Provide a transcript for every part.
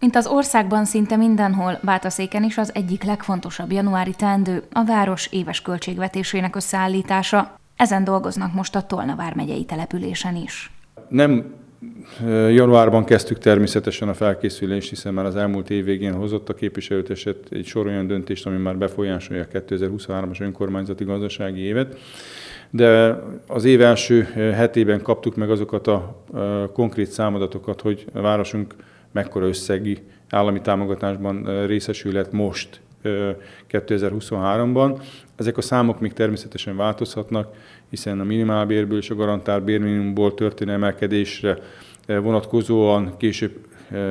Mint az országban szinte mindenhol, Bátaszéken is az egyik legfontosabb januári teendő a város éves költségvetésének összeállítása. Ezen dolgoznak most a Tolna vármegyei településen is. Nem januárban kezdtük természetesen a felkészülést, hiszen már az elmúlt év végén hozott a képviselőtestet egy sor olyan döntést, ami már befolyásolja a 2023-as önkormányzati gazdasági évet de az év első hetében kaptuk meg azokat a konkrét számadatokat, hogy a városunk mekkora összegi állami támogatásban részesülhet most 2023-ban. Ezek a számok még természetesen változhatnak, hiszen a minimálbérből és a garantált bérminimumból történő emelkedésre vonatkozóan később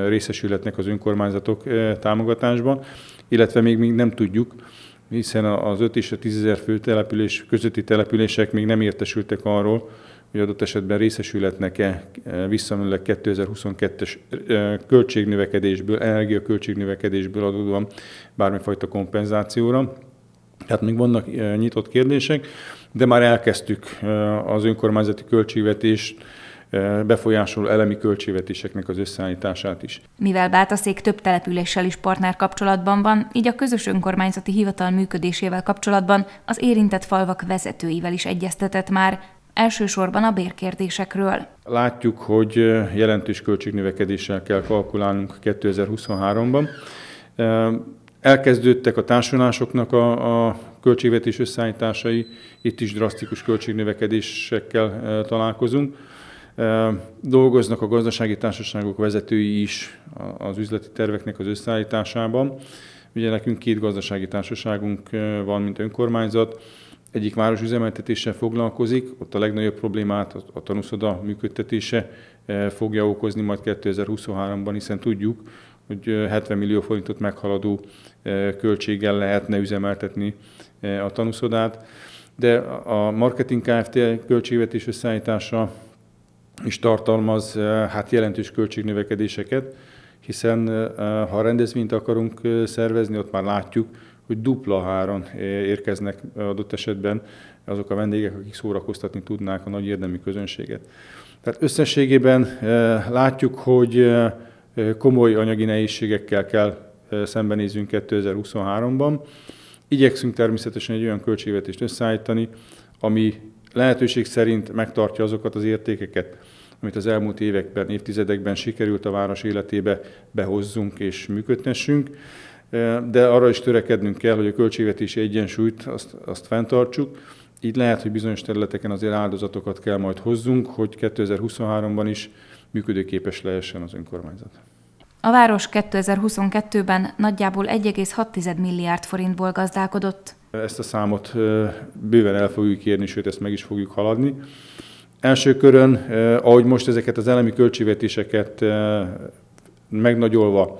részesülhetnek az önkormányzatok támogatásban, illetve még, még nem tudjuk, hiszen az 5 és a 10 ezer fő település, közötti települések még nem értesültek arról, hogy adott esetben részesülhetnek-e e, visszamenőleg 2022-es e, e, költségnövekedésből, energiaköltségnövekedésből adódóan bármifajta kompenzációra. Tehát még vannak nyitott kérdések, de már elkezdtük az önkormányzati költségvetést befolyásoló elemi költségvetéseknek az összeállítását is. Mivel Bátaszék több településsel is partner kapcsolatban van, így a közös önkormányzati hivatal működésével kapcsolatban az érintett falvak vezetőivel is egyeztetett már, elsősorban a bérkérdésekről. Látjuk, hogy jelentős költségnövekedéssel kell kalkulálnunk 2023-ban. Elkezdődtek a társulásoknak a, a költségvetés összeállításai, itt is drasztikus költségnövekedésekkel találkozunk. Dolgoznak a gazdasági társaságok vezetői is az üzleti terveknek az összeállításában. Ugye nekünk két gazdasági társaságunk van, mint önkormányzat, egyik város üzemeltetéssel foglalkozik, ott a legnagyobb problémát a tanúszoda működtetése eh, fogja okozni majd 2023-ban, hiszen tudjuk, hogy 70 eh, millió forintot meghaladó eh, költséggel lehetne üzemeltetni a tanúszodát, de a Marketing Kft. költségvetés összeállítása is tartalmaz hát jelentős költségnövekedéseket, hiszen ha rendezvényt akarunk szervezni, ott már látjuk, hogy dupla háron érkeznek adott esetben azok a vendégek, akik szórakoztatni tudnák a nagy érdemi közönséget. Tehát összességében e, látjuk, hogy e, e, komoly anyagi nehézségekkel kell szembenézünk 2023-ban. Igyekszünk természetesen egy olyan költségvetést összeállítani, ami lehetőség szerint megtartja azokat az értékeket, amit az elmúlt években, évtizedekben sikerült a város életébe behozzunk és működtessünk de arra is törekednünk kell, hogy a költségvetési egyensúlyt azt, azt fenntartsuk. Így lehet, hogy bizonyos területeken azért áldozatokat kell majd hozzunk, hogy 2023-ban is működőképes lehessen az önkormányzat. A város 2022-ben nagyjából 1,6 milliárd forintból gazdálkodott. Ezt a számot bőven el fogjuk érni, sőt ezt meg is fogjuk haladni. Első körön, ahogy most ezeket az elemi költségvetéseket megnagyolva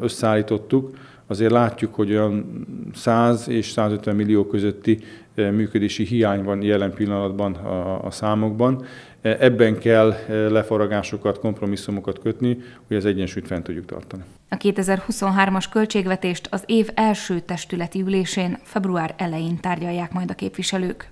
összeállítottuk, azért látjuk, hogy olyan 100 és 150 millió közötti működési hiány van jelen pillanatban a, számokban. E, ebben kell lefaragásokat, kompromisszumokat kötni, hogy az egyensúlyt fent tudjuk tartani. A 2023-as költségvetést az év első testületi ülésén február elején tárgyalják majd a képviselők.